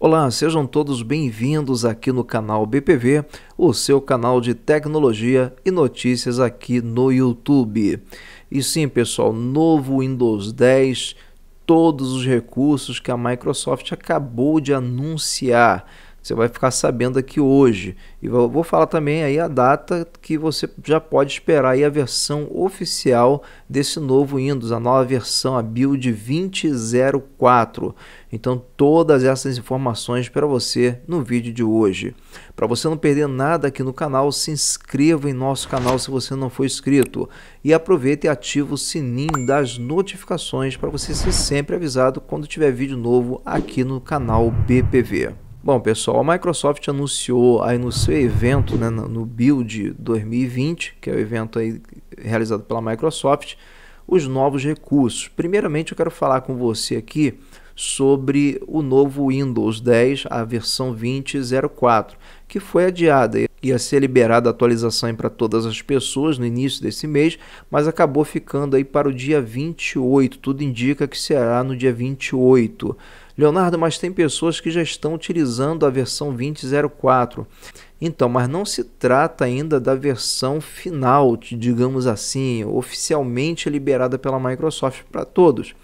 Olá, sejam todos bem-vindos aqui no canal BPV, o seu canal de tecnologia e notícias aqui no YouTube. E sim, pessoal, novo Windows 10, todos os recursos que a Microsoft acabou de anunciar você vai ficar sabendo aqui hoje. E vou falar também aí a data que você já pode esperar aí a versão oficial desse novo Windows, a nova versão, a build 2004. Então todas essas informações para você no vídeo de hoje. Para você não perder nada aqui no canal, se inscreva em nosso canal se você não for inscrito. E aproveita e ativa o sininho das notificações para você ser sempre avisado quando tiver vídeo novo aqui no canal BPV. Bom, pessoal, a Microsoft anunciou aí no seu evento, né, no Build 2020, que é o evento aí realizado pela Microsoft, os novos recursos. Primeiramente, eu quero falar com você aqui sobre o novo Windows 10, a versão 20.04, que foi adiada. Ia ser liberada a atualização para todas as pessoas no início desse mês, mas acabou ficando aí para o dia 28. Tudo indica que será no dia 28. Leonardo, mas tem pessoas que já estão utilizando a versão 2004. Então, mas não se trata ainda da versão final, digamos assim, oficialmente liberada pela Microsoft para todos.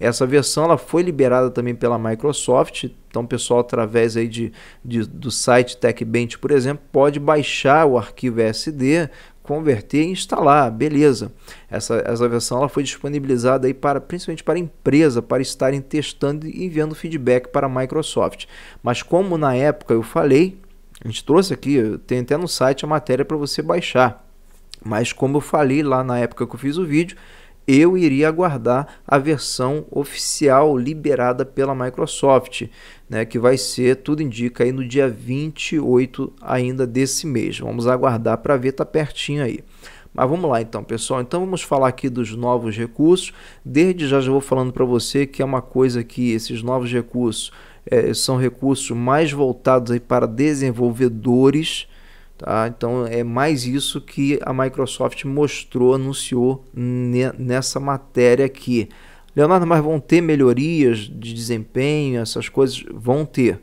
Essa versão ela foi liberada também pela Microsoft, então o pessoal através aí de, de do site TechBench, por exemplo, pode baixar o arquivo SD, converter e instalar, beleza. Essa, essa versão ela foi disponibilizada aí para, principalmente para a empresa, para estarem testando e enviando feedback para a Microsoft. Mas como na época eu falei, a gente trouxe aqui, tem até no site a matéria para você baixar. Mas como eu falei lá na época que eu fiz o vídeo, eu iria aguardar a versão oficial liberada pela Microsoft, né, que vai ser, tudo indica, aí no dia 28 ainda desse mês. Vamos aguardar para ver, tá pertinho aí. Mas vamos lá então, pessoal. Então vamos falar aqui dos novos recursos. Desde já já vou falando para você que é uma coisa que esses novos recursos é, são recursos mais voltados aí para desenvolvedores, Tá? Então é mais isso que a Microsoft mostrou, anunciou nessa matéria aqui. Leonardo, mas vão ter melhorias de desempenho, essas coisas? Vão ter.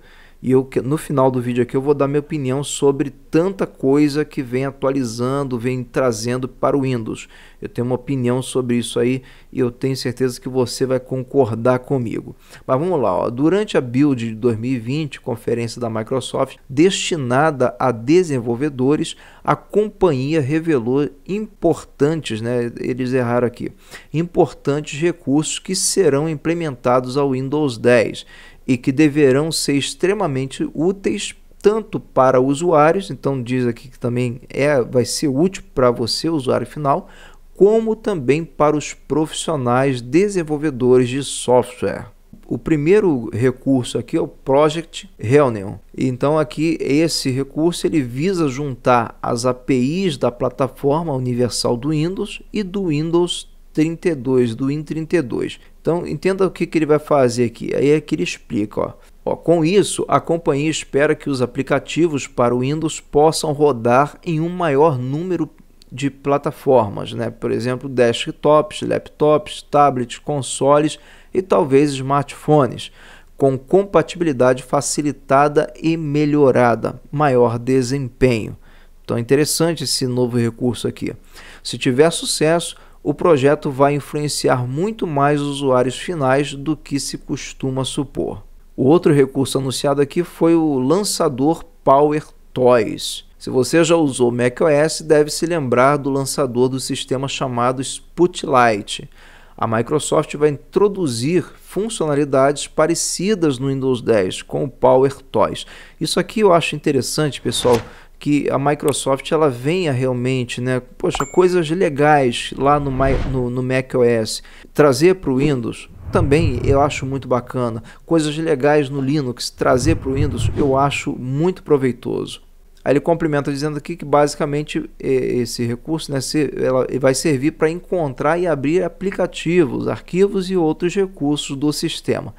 E eu, no final do vídeo aqui eu vou dar minha opinião sobre tanta coisa que vem atualizando, vem trazendo para o Windows. Eu tenho uma opinião sobre isso aí e eu tenho certeza que você vai concordar comigo. Mas vamos lá, ó. durante a Build de 2020, conferência da Microsoft destinada a desenvolvedores, a companhia revelou importantes, né, eles erraram aqui, importantes recursos que serão implementados ao Windows 10 e que deverão ser extremamente úteis tanto para usuários, então diz aqui que também é, vai ser útil para você, usuário final, como também para os profissionais desenvolvedores de software. O primeiro recurso aqui é o Project Reunion. Então aqui esse recurso ele visa juntar as APIs da plataforma universal do Windows e do Windows 32 do IN 32. Então, entenda o que, que ele vai fazer aqui. Aí é que ele explica. Ó. Ó, com isso, a companhia espera que os aplicativos para o Windows possam rodar em um maior número de plataformas, né? por exemplo, desktops, laptops, tablets, consoles e talvez smartphones, com compatibilidade facilitada e melhorada, maior desempenho. Então, é interessante esse novo recurso aqui. Se tiver sucesso, o projeto vai influenciar muito mais usuários finais do que se costuma supor. O outro recurso anunciado aqui foi o lançador Power Toys. Se você já usou macOS, deve se lembrar do lançador do sistema chamado Spotlight. A Microsoft vai introduzir funcionalidades parecidas no Windows 10 com o Power Toys. Isso aqui eu acho interessante, pessoal, que a Microsoft ela venha realmente, né? Poxa, coisas legais lá no, no, no macOS, trazer para o Windows também eu acho muito bacana. Coisas legais no Linux, trazer para o Windows eu acho muito proveitoso. Aí ele complementa dizendo aqui que basicamente é, esse recurso né, ela vai servir para encontrar e abrir aplicativos, arquivos e outros recursos do sistema,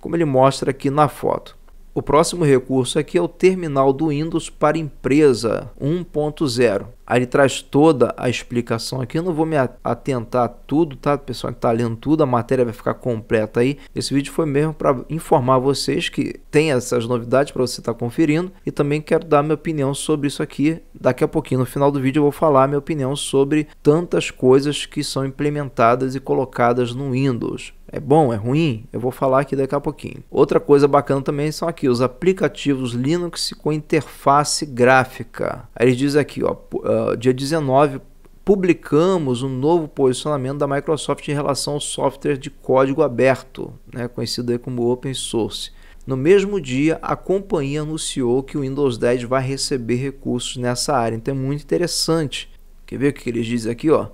como ele mostra aqui na foto. O próximo recurso aqui é o terminal do Windows para empresa 1.0. Aí ele traz toda a explicação aqui. Eu não vou me atentar a tudo, tá? O pessoal que está lendo tudo, a matéria vai ficar completa aí. Esse vídeo foi mesmo para informar vocês que tem essas novidades para você estar tá conferindo. E também quero dar minha opinião sobre isso aqui. Daqui a pouquinho, no final do vídeo, eu vou falar minha opinião sobre tantas coisas que são implementadas e colocadas no Windows. É bom, é ruim? Eu vou falar aqui daqui a pouquinho. Outra coisa bacana também são aqui os aplicativos Linux com interface gráfica. Aí eles dizem aqui, ó, ah, dia 19 publicamos um novo posicionamento da Microsoft em relação ao software de código aberto, né, conhecido como open source. No mesmo dia, a companhia anunciou que o Windows 10 vai receber recursos nessa área, então é muito interessante. Quer ver o que eles dizem aqui? Ó?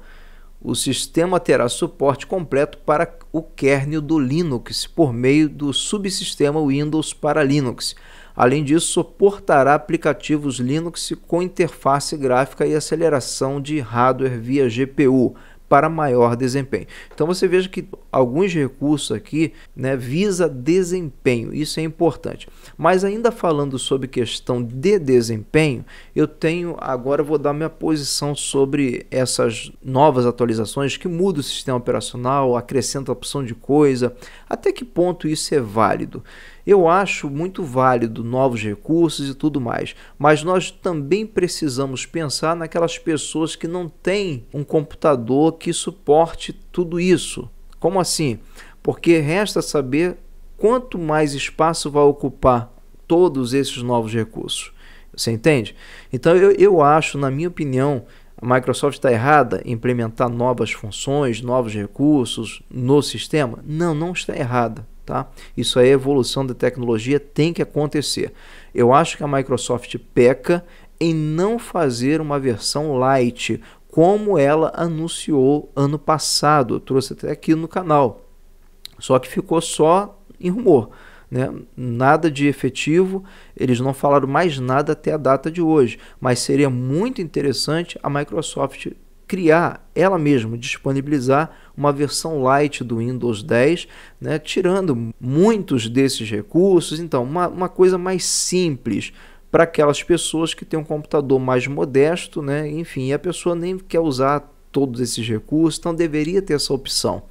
o sistema terá suporte completo para o kernel do Linux por meio do subsistema Windows para Linux. Além disso, suportará aplicativos Linux com interface gráfica e aceleração de hardware via GPU, para maior desempenho. Então você veja que alguns recursos aqui né, visa desempenho, isso é importante. Mas ainda falando sobre questão de desempenho, eu tenho agora vou dar minha posição sobre essas novas atualizações que muda o sistema operacional, acrescenta opção de coisa, até que ponto isso é válido. Eu acho muito válido novos recursos e tudo mais, mas nós também precisamos pensar naquelas pessoas que não têm um computador que suporte tudo isso. Como assim? Porque resta saber quanto mais espaço vai ocupar todos esses novos recursos. Você entende? Então eu, eu acho, na minha opinião, a Microsoft está errada em implementar novas funções, novos recursos no sistema? Não, não está errada. Tá? Isso aí, evolução da tecnologia tem que acontecer. Eu acho que a Microsoft peca em não fazer uma versão light, como ela anunciou ano passado. Eu trouxe até aqui no canal. Só que ficou só em rumor. Né? Nada de efetivo, eles não falaram mais nada até a data de hoje, mas seria muito interessante a Microsoft criar ela mesma, disponibilizar uma versão light do Windows 10, né, tirando muitos desses recursos. Então, uma, uma coisa mais simples para aquelas pessoas que têm um computador mais modesto, né, enfim, e a pessoa nem quer usar todos esses recursos, então deveria ter essa opção.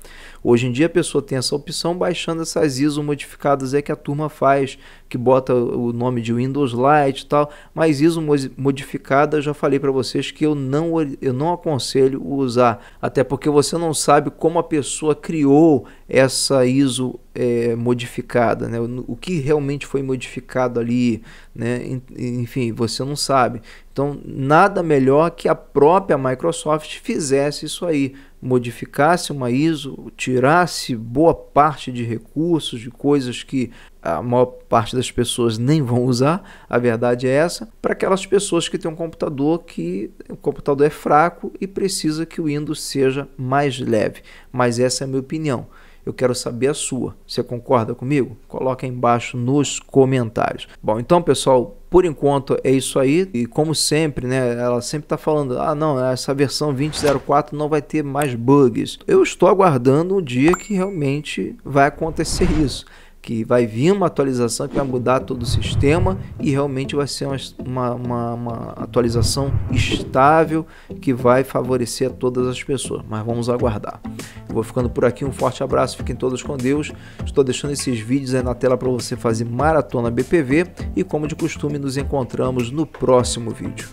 Hoje em dia a pessoa tem essa opção baixando essas ISO modificadas é que a turma faz, que bota o nome de Windows Lite e tal, mas ISO modificada, já falei para vocês que eu não, eu não aconselho usar, até porque você não sabe como a pessoa criou essa ISO é, modificada, né? o que realmente foi modificado ali, né? enfim, você não sabe. Então, nada melhor que a própria Microsoft fizesse isso aí modificasse uma ISO, tirasse boa parte de recursos, de coisas que a maior parte das pessoas nem vão usar, a verdade é essa, para aquelas pessoas que têm um computador que o computador é fraco e precisa que o Windows seja mais leve. Mas essa é a minha opinião. Eu quero saber a sua. Você concorda comigo? Coloca aí embaixo nos comentários. Bom, então, pessoal, por enquanto é isso aí. E como sempre, né? Ela sempre tá falando: ah, não, essa versão 20.04 não vai ter mais bugs. Eu estou aguardando um dia que realmente vai acontecer isso que vai vir uma atualização que vai mudar todo o sistema e realmente vai ser uma, uma, uma atualização estável que vai favorecer a todas as pessoas. Mas vamos aguardar. Eu vou ficando por aqui, um forte abraço, fiquem todos com Deus. Estou deixando esses vídeos aí na tela para você fazer maratona BPV e, como de costume, nos encontramos no próximo vídeo.